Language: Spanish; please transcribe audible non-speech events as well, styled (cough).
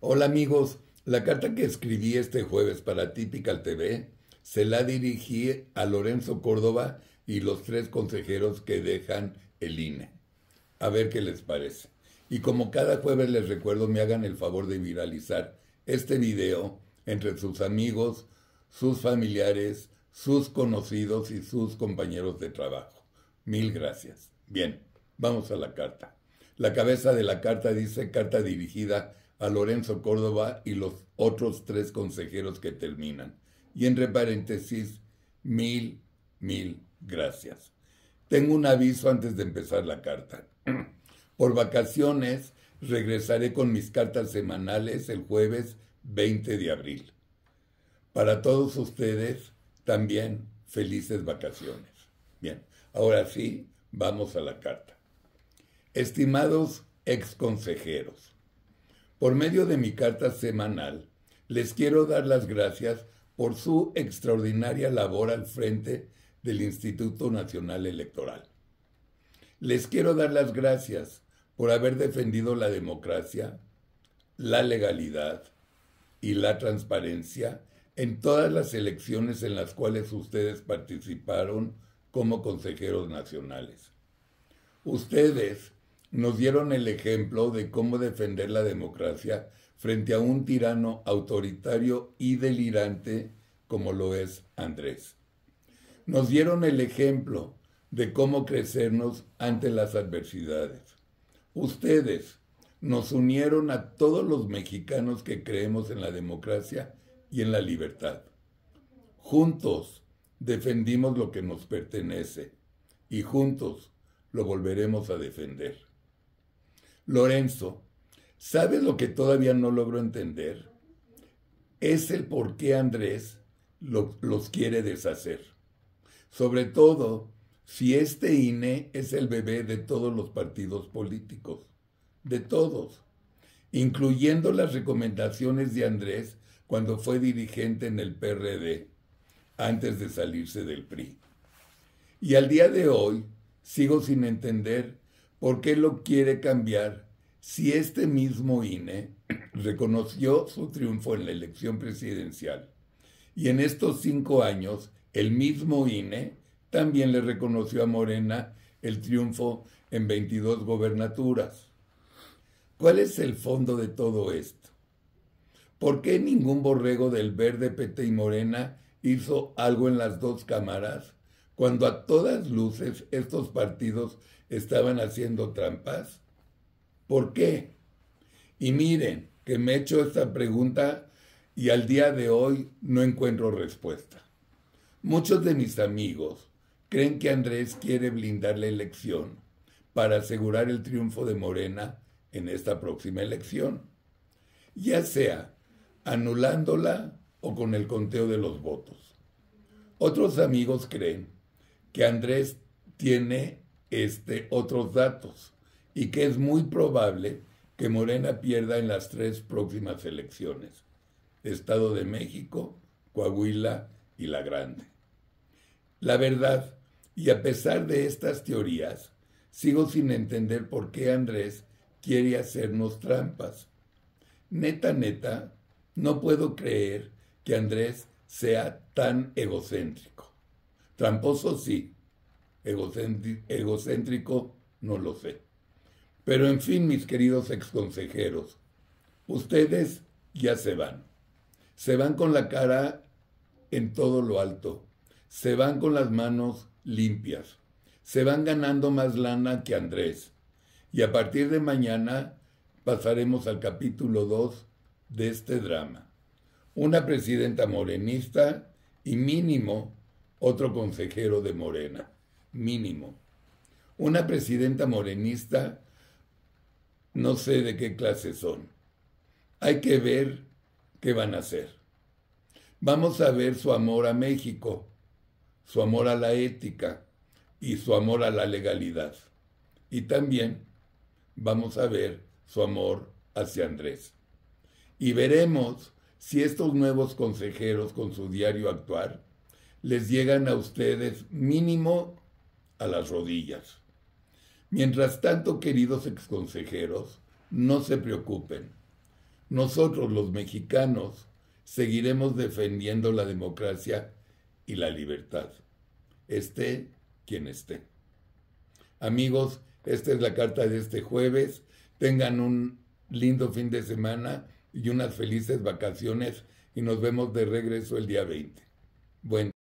Hola amigos, la carta que escribí este jueves para Típical TV se la dirigí a Lorenzo Córdoba y los tres consejeros que dejan el INE. A ver qué les parece. Y como cada jueves les recuerdo, me hagan el favor de viralizar este video entre sus amigos, sus familiares, sus conocidos y sus compañeros de trabajo. Mil gracias. Bien, vamos a la carta. La cabeza de la carta dice carta dirigida a Lorenzo Córdoba y los otros tres consejeros que terminan. Y entre paréntesis, mil, mil gracias. Tengo un aviso antes de empezar la carta. (clears throat) Por vacaciones regresaré con mis cartas semanales el jueves 20 de abril. Para todos ustedes, también felices vacaciones. Bien, ahora sí, vamos a la carta. Estimados ex consejeros, por medio de mi carta semanal, les quiero dar las gracias por su extraordinaria labor al frente del Instituto Nacional Electoral. Les quiero dar las gracias por haber defendido la democracia, la legalidad y la transparencia en todas las elecciones en las cuales ustedes participaron como consejeros nacionales. Ustedes nos dieron el ejemplo de cómo defender la democracia frente a un tirano autoritario y delirante como lo es Andrés. Nos dieron el ejemplo de cómo crecernos ante las adversidades. Ustedes nos unieron a todos los mexicanos que creemos en la democracia y en la libertad. Juntos defendimos lo que nos pertenece y juntos lo volveremos a defender. Lorenzo, ¿sabes lo que todavía no logro entender? Es el por qué Andrés los quiere deshacer. Sobre todo si este INE es el bebé de todos los partidos políticos, de todos, incluyendo las recomendaciones de Andrés cuando fue dirigente en el PRD, antes de salirse del PRI. Y al día de hoy sigo sin entender por qué lo quiere cambiar si este mismo INE (clears throat) reconoció su triunfo en la elección presidencial. Y en estos cinco años, el mismo INE también le reconoció a Morena el triunfo en 22 gobernaturas. ¿Cuál es el fondo de todo esto? ¿Por qué ningún borrego del Verde, PT y Morena hizo algo en las dos cámaras cuando a todas luces estos partidos estaban haciendo trampas? ¿Por qué? Y miren, que me he hecho esta pregunta y al día de hoy no encuentro respuesta. Muchos de mis amigos creen que Andrés quiere blindar la elección para asegurar el triunfo de Morena en esta próxima elección, ya sea anulándola o con el conteo de los votos. Otros amigos creen que Andrés tiene este, otros datos y que es muy probable que Morena pierda en las tres próximas elecciones, Estado de México, Coahuila y La Grande. La verdad, y a pesar de estas teorías, sigo sin entender por qué Andrés quiere hacernos trampas. Neta, neta, no puedo creer que Andrés sea tan egocéntrico. Tramposo sí, egocéntrico, no lo sé. Pero en fin, mis queridos exconsejeros, ustedes ya se van. Se van con la cara en todo lo alto. Se van con las manos limpias. Se van ganando más lana que Andrés. Y a partir de mañana pasaremos al capítulo 2 de este drama. Una presidenta morenista y mínimo otro consejero de Morena. Mínimo. Una presidenta morenista no sé de qué clase son. Hay que ver qué van a hacer. Vamos a ver su amor a México, su amor a la ética y su amor a la legalidad. Y también vamos a ver su amor hacia Andrés. Y veremos si estos nuevos consejeros con su diario actuar les llegan a ustedes mínimo a las rodillas. Mientras tanto, queridos exconsejeros, no se preocupen. Nosotros los mexicanos seguiremos defendiendo la democracia y la libertad, esté quien esté. Amigos, esta es la carta de este jueves. Tengan un lindo fin de semana y unas felices vacaciones y nos vemos de regreso el día 20. Buen